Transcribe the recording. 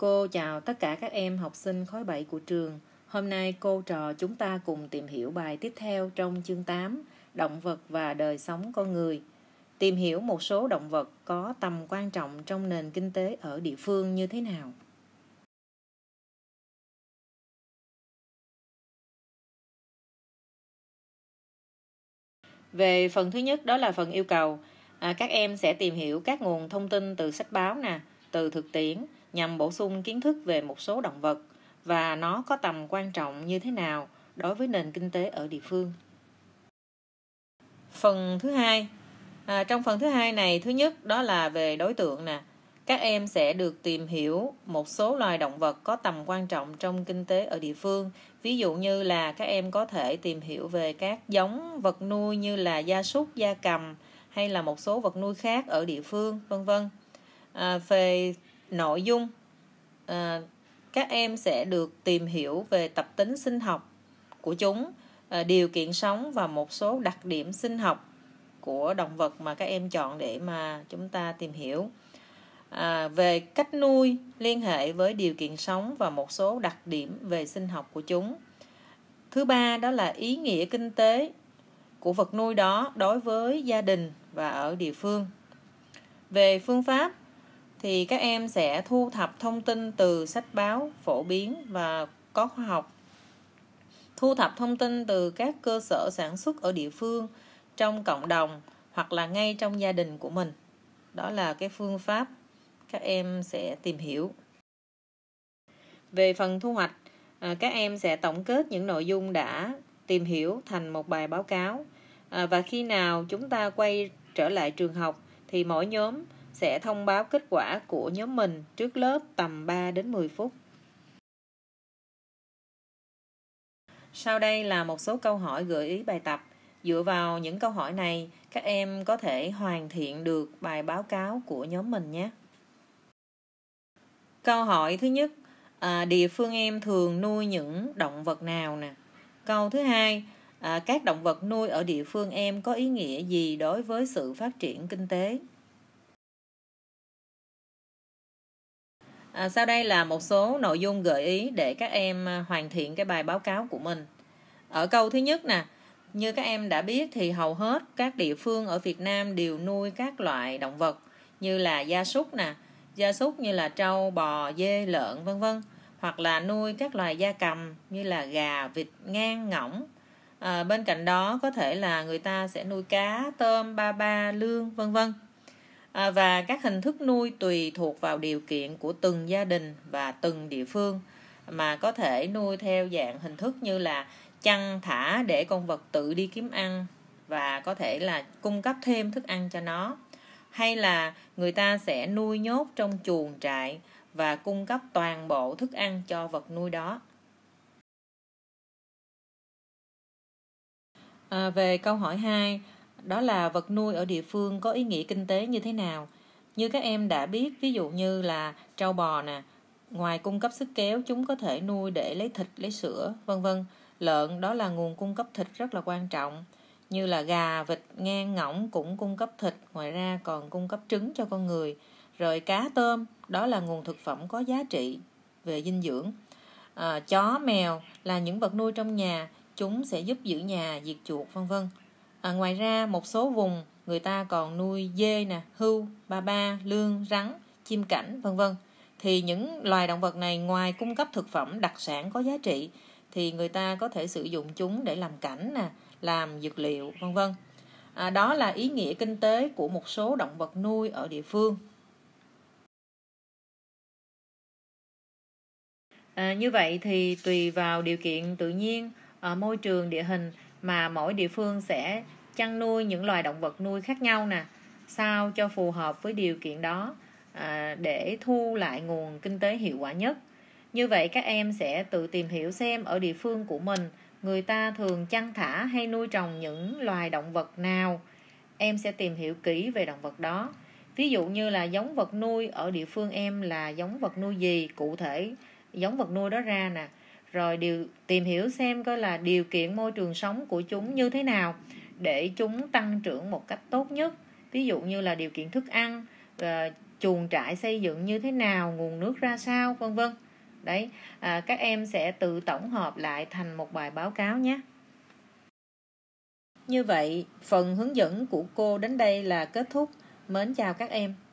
Cô chào tất cả các em học sinh khối 7 của trường. Hôm nay cô trò chúng ta cùng tìm hiểu bài tiếp theo trong chương 8, động vật và đời sống con người. Tìm hiểu một số động vật có tầm quan trọng trong nền kinh tế ở địa phương như thế nào. Về phần thứ nhất đó là phần yêu cầu. À, các em sẽ tìm hiểu các nguồn thông tin từ sách báo nè, từ thực tiễn, nhằm bổ sung kiến thức về một số động vật và nó có tầm quan trọng như thế nào đối với nền kinh tế ở địa phương. Phần thứ hai à, Trong phần thứ hai này, thứ nhất đó là về đối tượng nè. Các em sẽ được tìm hiểu một số loài động vật có tầm quan trọng trong kinh tế ở địa phương. Ví dụ như là các em có thể tìm hiểu về các giống vật nuôi như là gia súc, gia cầm hay là một số vật nuôi khác ở địa phương, vân vân. À, về nội dung à, các em sẽ được tìm hiểu về tập tính sinh học của chúng à, điều kiện sống và một số đặc điểm sinh học của động vật mà các em chọn để mà chúng ta tìm hiểu à, về cách nuôi liên hệ với điều kiện sống và một số đặc điểm về sinh học của chúng thứ ba đó là ý nghĩa kinh tế của vật nuôi đó đối với gia đình và ở địa phương về phương pháp thì các em sẽ thu thập thông tin từ sách báo phổ biến và có khoa học thu thập thông tin từ các cơ sở sản xuất ở địa phương trong cộng đồng hoặc là ngay trong gia đình của mình đó là cái phương pháp các em sẽ tìm hiểu về phần thu hoạch à, các em sẽ tổng kết những nội dung đã tìm hiểu thành một bài báo cáo à, và khi nào chúng ta quay trở lại trường học thì mỗi nhóm sẽ thông báo kết quả của nhóm mình trước lớp tầm 3 đến 10 phút. Sau đây là một số câu hỏi gợi ý bài tập. Dựa vào những câu hỏi này, các em có thể hoàn thiện được bài báo cáo của nhóm mình nhé. Câu hỏi thứ nhất, à, địa phương em thường nuôi những động vật nào nè? Câu thứ hai, à, các động vật nuôi ở địa phương em có ý nghĩa gì đối với sự phát triển kinh tế? À, sau đây là một số nội dung gợi ý để các em à, hoàn thiện cái bài báo cáo của mình. Ở câu thứ nhất nè, như các em đã biết thì hầu hết các địa phương ở Việt Nam đều nuôi các loại động vật như là gia súc nè, gia súc như là trâu, bò, dê, lợn vân vân hoặc là nuôi các loài gia cầm như là gà, vịt, ngan, ngỗng. À, bên cạnh đó có thể là người ta sẽ nuôi cá, tôm, ba ba, lương vân vân. À, và các hình thức nuôi tùy thuộc vào điều kiện của từng gia đình và từng địa phương mà có thể nuôi theo dạng hình thức như là chăn thả để con vật tự đi kiếm ăn và có thể là cung cấp thêm thức ăn cho nó hay là người ta sẽ nuôi nhốt trong chuồng trại và cung cấp toàn bộ thức ăn cho vật nuôi đó à, về câu hỏi 2 đó là vật nuôi ở địa phương có ý nghĩa kinh tế như thế nào như các em đã biết ví dụ như là trâu bò nè ngoài cung cấp sức kéo chúng có thể nuôi để lấy thịt lấy sữa vân vân lợn đó là nguồn cung cấp thịt rất là quan trọng như là gà vịt ngang ngỗng cũng cung cấp thịt ngoài ra còn cung cấp trứng cho con người rồi cá tôm đó là nguồn thực phẩm có giá trị về dinh dưỡng à, chó mèo là những vật nuôi trong nhà chúng sẽ giúp giữ nhà diệt chuột vân vân à, ngoài ra một số vùng người ta còn nuôi dê nè hưu ba ba lương rắn chim cảnh vân vân thì những loài động vật này ngoài cung cấp thực phẩm đặc sản có giá trị thì người ta có thể sử dụng chúng để làm cảnh nè làm dược liệu vân vân à, đó là ý nghĩa kinh tế của một số động vật nuôi ở địa phương à, như vậy thì tùy vào điều kiện tự nhiên ở à, môi trường địa hình mà mỗi địa phương sẽ chăn nuôi những loài động vật nuôi khác nhau nè sao cho phù hợp với điều kiện đó à, để thu lại nguồn kinh tế hiệu quả nhất như vậy các em sẽ tự tìm hiểu xem ở địa phương của mình người ta thường chăn thả hay nuôi trồng những loài động vật nào em sẽ tìm hiểu kỹ về động vật đó ví dụ như là giống vật nuôi ở địa phương em là giống vật nuôi gì cụ thể giống vật nuôi đó ra nè rồi điều tìm hiểu xem coi là điều kiện môi trường sống của chúng như thế nào để chúng tăng trưởng một cách tốt nhất ví dụ như là điều kiện thức ăn ờ, chuồng trại xây dựng như thế nào nguồn nước ra sao vân vân đấy à, các em sẽ tự tổng hợp lại thành một bài báo cáo nhé như vậy phần hướng dẫn của cô đến đây là kết thúc mến chào các em